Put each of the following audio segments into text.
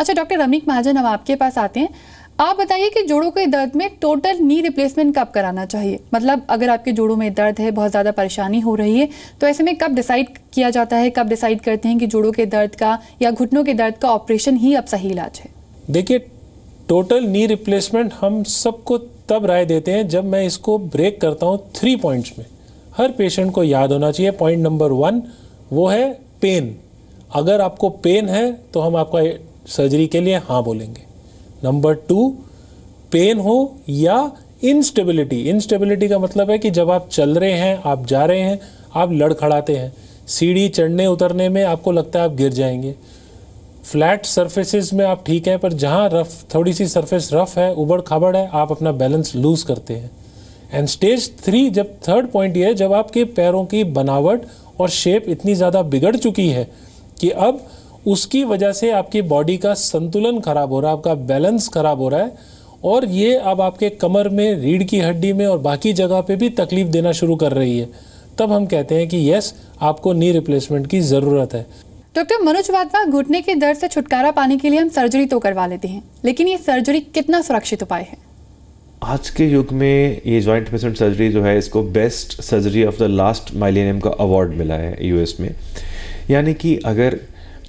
अच्छा डॉक्टर रमिक महाजन हम आपके पास आते हैं आप बताइए कि जोड़ों के दर्द में टोटल नी रिप्लेसमेंट कब कराना चाहिए मतलब अगर आपके जोड़ों में दर्द है बहुत ज़्यादा परेशानी हो रही है तो ऐसे में कब डिसाइड किया जाता है कब डिसाइड करते हैं कि जोड़ों के दर्द का या घुटनों के दर्द का ऑपरेशन ही अब सही इलाज है देखिए टोटल नी रिप्लेसमेंट हम सबको तब राय देते हैं जब मैं इसको ब्रेक करता हूँ थ्री पॉइंट्स में हर पेशेंट को याद होना चाहिए पॉइंट नंबर वन वो है पेन अगर आपको पेन है तो हम आपका सर्जरी के लिए हाँ बोलेंगे नंबर टू पेन हो या इंस्टेबिलिटी इंस्टेबिलिटी का मतलब है कि जब आप चल रहे हैं आप जा रहे हैं आप लड़खड़ाते हैं सीढ़ी चढ़ने उतरने में आपको लगता है आप गिर जाएंगे फ्लैट सर्फेसिस में आप ठीक हैं पर जहाँ रफ थोड़ी सी सरफेस रफ है उबड़ खाबड़ है आप अपना बैलेंस लूज करते हैं एंड स्टेज थ्री जब थर्ड पॉइंट ये है जब आपके पैरों की बनावट और शेप इतनी ज़्यादा बिगड़ चुकी है कि अब उसकी वजह से आपकी बॉडी का संतुलन खराब हो रहा है आपका बैलेंस खराब हो रहा है और ये अब आपके कमर में रीढ़ की हड्डी में और बाकी जगह पे भी तकलीफ देना शुरू कर रही है तब हम कहते हैं कि यस आपको नी रिप्लेसमेंट की ज़रूरत है डॉक्टर मनोज वाधवा घुटने के दर्द से छुटकारा पाने के लिए हम सर्जरी तो करवा लेते हैं लेकिन ये सर्जरी कितना सुरक्षित उपाय है आज के युग में ये जॉइंट रिप्लेसमेंट सर्जरी जो है इसको best surgery of the last millennium का अवार्ड मिला है यूएस में यानी कि अगर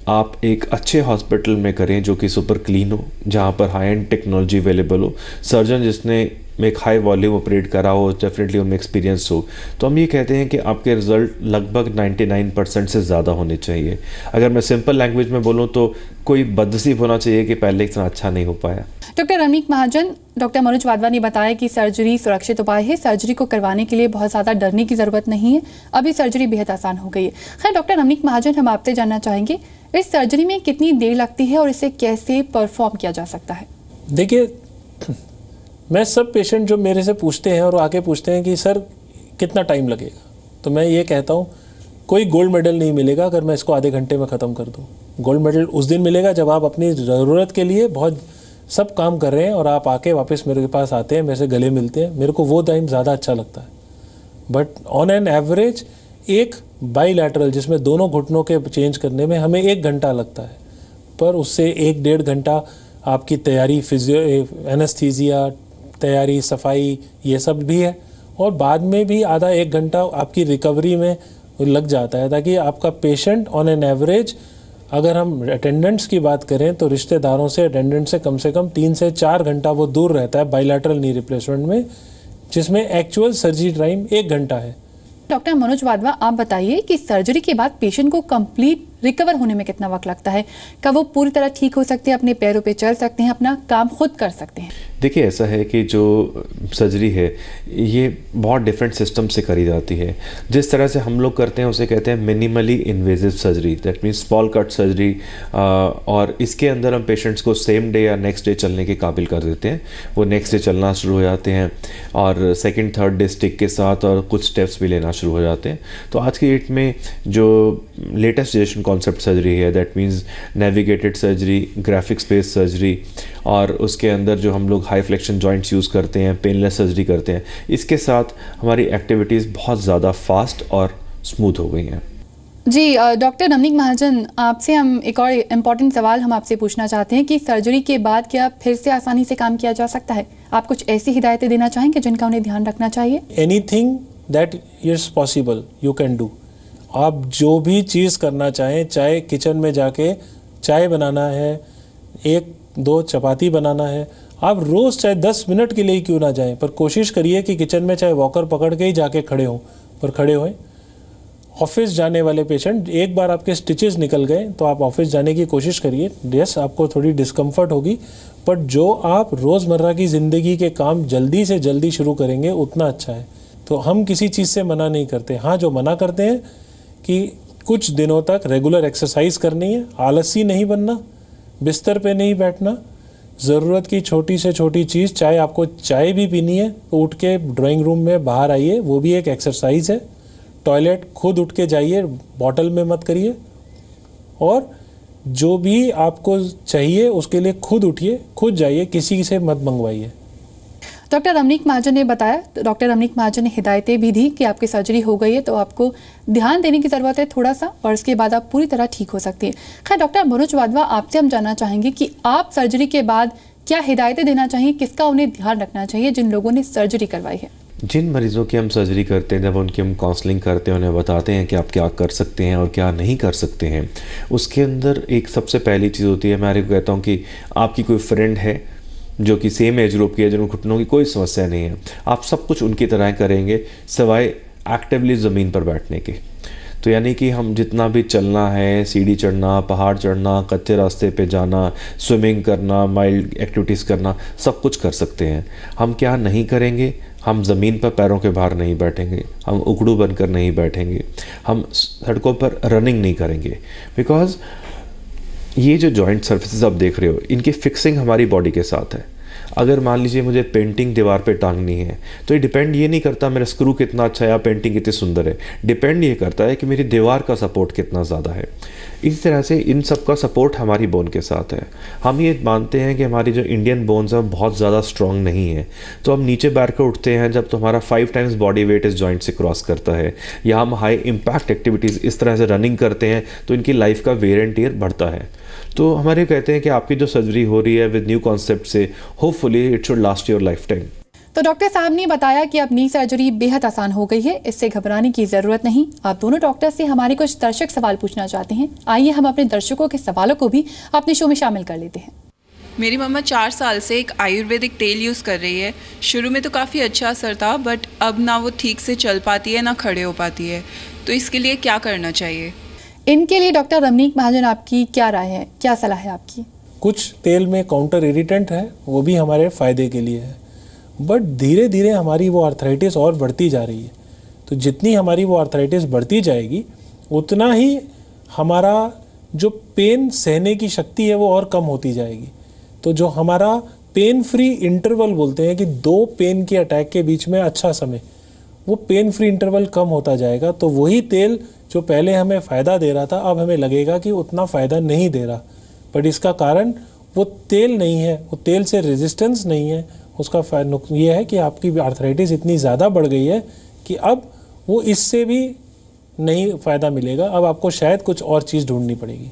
आप एक अच्छे हॉस्पिटल में करें जो कि सुपर क्लीन हो जहाँ पर हाई एंड टेक्नोलॉजी अवेलेबल हो सर्जन जिसने में एक हाई वॉल्यूम ऑपरेट करा हो डेफिनेटली उनमें एक्सपीरियंस हो तो हम ये कहते हैं कि आपके रिजल्ट लगभग 99 परसेंट से ज़्यादा होने चाहिए अगर मैं सिंपल लैंग्वेज में बोलूँ तो कोई बदसीब होना चाहिए कि पहले इतना अच्छा नहीं हो पाया डॉक्टर रमीक महाजन डॉक्टर मनोज वाधवा ने बताया कि सर्जरी सुरक्षित उपाय है सर्जरी को करवाने के लिए बहुत ज़्यादा डरने की ज़रूरत नहीं है अभी सर्जरी बेहद आसान हो गई है खैर डॉक्टर रमीक महाजन हम आपसे जानना चाहेंगे इस सर्जरी में कितनी देर लगती है और इसे कैसे परफॉर्म किया जा सकता है देखिए मैं सब पेशेंट जो मेरे से पूछते हैं और आके पूछते हैं कि सर कितना टाइम लगेगा तो मैं ये कहता हूँ कोई गोल्ड मेडल नहीं मिलेगा अगर मैं इसको आधे घंटे में ख़त्म कर दूँ गोल्ड मेडल उस दिन मिलेगा जब आप अपनी ज़रूरत के लिए बहुत सब काम कर रहे हैं और आप आके वापस मेरे के पास आते हैं मेरे से गले मिलते हैं मेरे को वो टाइम ज़्यादा अच्छा लगता है बट ऑन एन एवरेज एक बाईलैटरल जिसमें दोनों घुटनों के चेंज करने में हमें एक घंटा लगता है पर उससे एक डेढ़ घंटा आपकी तैयारी फिजियो एनेस्थीजिया तैयारी सफाई ये सब भी है और बाद में भी आधा एक घंटा आपकी रिकवरी में लग जाता है ताकि आपका पेशेंट ऑन एन एवरेज अगर हम अटेंडेंट्स की बात करें तो रिश्तेदारों से अटेंडेंट से कम से कम तीन से चार घंटा वो दूर रहता है बाइलेटरल नी रिप्लेसमेंट में जिसमें एक्चुअल सर्जरी टाइम एक घंटा है डॉक्टर मनोज वाधवा आप बताइए कि सर्जरी के बाद पेशेंट को कंप्लीट रिकवर होने में कितना वक्त लगता है क्या वो पूरी तरह ठीक हो सकते हैं अपने पैरों पे चल सकते हैं अपना काम खुद कर सकते हैं देखिए ऐसा है कि जो सर्जरी है ये बहुत डिफरेंट सिस्टम से करी जाती है जिस तरह से हम लोग करते हैं उसे कहते हैं minimally invasive surgery that means small cut surgery और इसके अंदर हम पेशेंट्स को सेम डे या नेक्स्ट डे चलने के काबिल कर देते हैं वो नेक्स्ट डे चलना शुरू हो जाते हैं और सेकेंड थर्ड डे स्टिक के साथ और कुछ स्टेप्स भी लेना शुरू हो जाते हैं तो आज की डेट में जो लेटेस्ट जनरेशन कॉन्सेप्ट सर्जरी है that means navigated surgery graphic space surgery और उसके अंदर जो हम लोग हाई फ्लेक्शन जॉइंट्स यूज़ करते हैं पेनलेस सर्जरी करते हैं इसके साथ हमारी एक्टिविटीज़ बहुत ज़्यादा फास्ट और स्मूथ हो गई हैं जी डॉक्टर नमनिक महाजन आपसे हम एक और इम्पॉर्टेंट सवाल हम आपसे पूछना चाहते हैं कि सर्जरी के बाद क्या फिर से आसानी से काम किया जा सकता है आप कुछ ऐसी हिदायतें देना चाहेंगे जिनका उन्हें ध्यान रखना चाहिए anything that is possible you can do आप जो भी चीज़ करना चाहें चाहे किचन में जाके चाय बनाना है एक दो चपाती बनाना है आप रोज़ चाहे दस मिनट के लिए क्यों ना जाएं पर कोशिश करिए कि किचन में चाहे वॉकर पकड़ के ही जाके खड़े हों पर खड़े होएं ऑफिस जाने वाले पेशेंट एक बार आपके स्टिचेस निकल गए तो आप ऑफिस जाने की कोशिश करिए यस आपको थोड़ी डिस्कम्फर्ट होगी बट जो आप रोज़मर्रा की ज़िंदगी के काम जल्दी से जल्दी शुरू करेंगे उतना अच्छा है तो हम किसी चीज़ से मना नहीं करते हाँ जो मना करते हैं कि कुछ दिनों तक रेगुलर एक्सरसाइज करनी है आलसी नहीं बनना बिस्तर पे नहीं बैठना ज़रूरत की छोटी से छोटी चीज़ चाहे आपको चाय भी पीनी है तो उठ के ड्राइंग रूम में बाहर आइए वो भी एक एक्सरसाइज है टॉयलेट खुद उठ के जाइए बॉटल में मत करिए और जो भी आपको चाहिए उसके लिए खुद उठिए खुद जाइए किसी से मत मंगवाइए डॉक्टर रमनीक महाजन ने बताया तो डॉक्टर रमनीक महाजन ने हिदायतें भी दी कि आपकी सर्जरी हो गई है तो आपको ध्यान देने की ज़रूरत है थोड़ा सा और इसके बाद आप पूरी तरह ठीक हो सकती है खैर डॉक्टर मनोज वाधवा आपसे हम जानना चाहेंगे कि आप सर्जरी के बाद क्या हिदायतें देना चाहिए किसका उन्हें ध्यान रखना चाहिए जिन लोगों ने सर्जरी करवाई है जिन मरीज़ों की हम सर्जरी करते हैं जब उनकी हम काउंसलिंग करते हैं उन्हें बताते हैं कि आप क्या कर सकते हैं और क्या नहीं कर सकते हैं उसके अंदर एक सबसे पहली चीज़ होती है मैं आपको कहता हूँ कि आपकी कोई फ्रेंड है जो कि सेम एज ग्रुप की है जिनको घुटनों की कोई समस्या नहीं है आप सब कुछ उनकी तरह करेंगे सिवाय एक्टिवली ज़मीन पर बैठने के तो यानी कि हम जितना भी चलना है सीढ़ी चढ़ना पहाड़ चढ़ना कच्चे रास्ते पे जाना स्विमिंग करना माइल्ड एक्टिविटीज़ करना सब कुछ कर सकते हैं हम क्या नहीं करेंगे हम ज़मीन पर पैरों के बाहर नहीं बैठेंगे हम उकड़ू बनकर नहीं बैठेंगे हम सड़कों पर रनिंग नहीं करेंगे बिकॉज ये जो जॉइंट सर्विसज आप देख रहे हो इनकी फिक्सिंग हमारी बॉडी के साथ है अगर मान लीजिए मुझे पेंटिंग दीवार पे टांगनी है तो ये डिपेंड ये नहीं करता मेरा स्क्रू कितना अच्छा है या पेंटिंग कितनी सुंदर है डिपेंड ये करता है कि मेरी दीवार का सपोर्ट कितना ज़्यादा है इसी तरह से इन सब का सपोर्ट हमारी बोन के साथ है हम ये मानते हैं कि हमारी जो इंडियन बोन्स हैं बहुत ज़्यादा स्ट्रॉन्ग नहीं है तो हम नीचे बैठ कर उठते हैं जब तो हमारा फाइव टाइम्स बॉडी वेट इस जॉइंट से क्रॉस करता है या हम हाई इम्पैक्ट एक्टिविटीज़ इस तरह से रनिंग करते हैं तो इनकी लाइफ का वेयर एंड टेयर बढ़ता है तो हमारे कहते हैं कि आपकी जो सर्जरी हो रही है विद न्यू कॉन्सेप्ट से hopefully it should last your lifetime तो डॉक्टर साहब ने बताया कि अब नी सर्जरी बेहद आसान हो गई है इससे घबराने की ज़रूरत नहीं आप दोनों डॉक्टर से हमारे कुछ दर्शक सवाल पूछना चाहते हैं आइए हम अपने दर्शकों के सवालों को भी अपने शो में शामिल कर लेते हैं मेरी मम्मा चार साल से एक आयुर्वेदिक तेल यूज़ कर रही है शुरू में तो काफ़ी अच्छा असर था बट अब ना वो ठीक से चल पाती है ना खड़े हो पाती है तो इसके लिए क्या करना चाहिए इनके लिए डॉक्टर रमनीक महाजन आपकी क्या राय है क्या सलाह है आपकी कुछ तेल में काउंटर इरिटेंट है वो भी हमारे फ़ायदे के लिए है बट धीरे धीरे हमारी वो आर्थराइटिस और बढ़ती जा रही है तो जितनी हमारी वो आर्थराइटिस बढ़ती जाएगी उतना ही हमारा जो पेन सहने की शक्ति है वो और कम होती जाएगी तो जो हमारा पेन फ्री इंटरवल बोलते हैं कि दो पेन के अटैक के बीच में अच्छा समय वो पेन फ्री इंटरवल कम होता जाएगा तो वही तेल जो पहले हमें फ़ायदा दे रहा था अब हमें लगेगा कि उतना फ़ायदा नहीं दे रहा बट इसका कारण वो तेल नहीं है वो तेल से रेजिस्टेंस नहीं है उसका ये है कि आपकी आर्थराइटिस इतनी ज़्यादा बढ़ गई है कि अब वो इससे भी नहीं फ़ायदा मिलेगा अब आपको शायद कुछ और चीज़ ढूंढनी पड़ेगी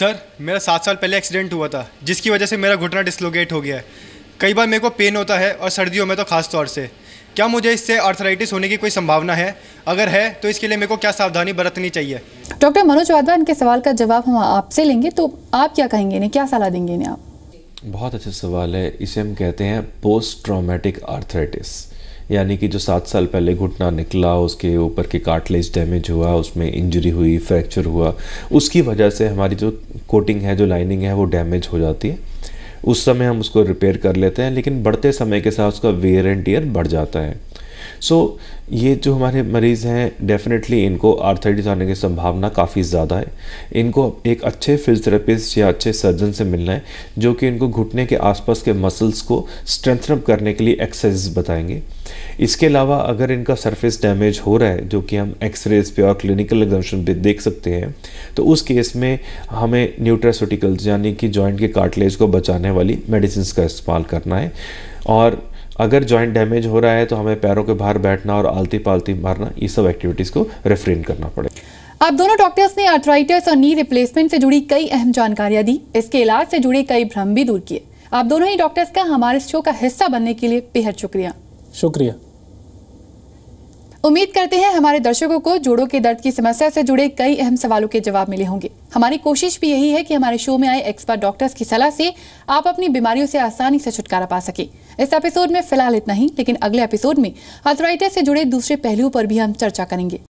सर मेरा सात साल पहले एक्सीडेंट हुआ था जिसकी वजह से मेरा घुटना डिसलोकेट हो गया है कई बार मेरे को पेन होता है और सर्दियों में तो खास तौर से क्या मुझे इससे आर्थराइटिस होने की कोई संभावना है अगर है तो इसके लिए मेरे को क्या सावधानी बरतनी चाहिए डॉक्टर मनोज वाधवा इनके सवाल का जवाब हम आपसे लेंगे तो आप क्या कहेंगे इन्हें क्या सलाह देंगे इन्हें आप बहुत अच्छा सवाल है इसे हम कहते हैं पोस्ट ट्रॉमेटिक आर्थराइटिस यानी कि जो सात साल पहले घुटना निकला उसके ऊपर के कार्टलेज डैमेज हुआ उसमें इंजरी हुई फ्रैक्चर हुआ उसकी वजह से हमारी जो कोटिंग है जो लाइनिंग है वो डैमेज हो जाती है उस समय हम उसको रिपेयर कर लेते हैं लेकिन बढ़ते समय के साथ उसका वेयर एंड टीयर बढ़ जाता है सो so, ये जो हमारे मरीज़ हैं डेफिनेटली इनको आर्थराइटिस आने की संभावना काफ़ी ज़्यादा है इनको एक अच्छे फिजियोथेरेपिस्ट या अच्छे सर्जन से मिलना है जो कि इनको घुटने के आसपास के मसल्स को स्ट्रेंथनअप करने के लिए एक्सरसाइज बताएंगे इसके अलावा अगर इनका सरफेस डैमेज हो रहा है जो कि हम एक्सरेज पे और क्लिनिकल एग्जामेशन पे देख सकते हैं तो उस केस में हमें न्यूट्रासोटिकल्स यानी कि जॉइंट के कार्टिलेज को बचाने वाली मेडिसिन का इस्तेमाल करना है और अगर जॉइंट डैमेज हो रहा है तो हमें पैरों के बाहर बैठना और आलती पालती मारना ये सब एक्टिविटीज़ को रेफरेन करना पड़े आप दोनों डॉक्टर्स ने अर्थराइटिस और नी रिप्लेसमेंट से जुड़ी कई अहम जानकारियां दी इसके इलाज से जुड़े कई भ्रम भी दूर किए आप दोनों ही डॉक्टर्स का हमारे शो का हिस्सा बनने के लिए बेहद शुक्रिया शुक्रिया उम्मीद करते हैं हमारे दर्शकों को जोड़ों के दर्द की समस्या से जुड़े कई अहम सवालों के जवाब मिले होंगे हमारी कोशिश भी यही है कि हमारे शो में आए एक्सपर्ट डॉक्टर्स की सलाह से आप अपनी बीमारियों से आसानी से छुटकारा पा सके इस एपिसोड में फिलहाल इतना ही लेकिन अगले एपिसोड में अर्थराइटिस से जुड़े दूसरे पहलुओं पर भी हम चर्चा करेंगे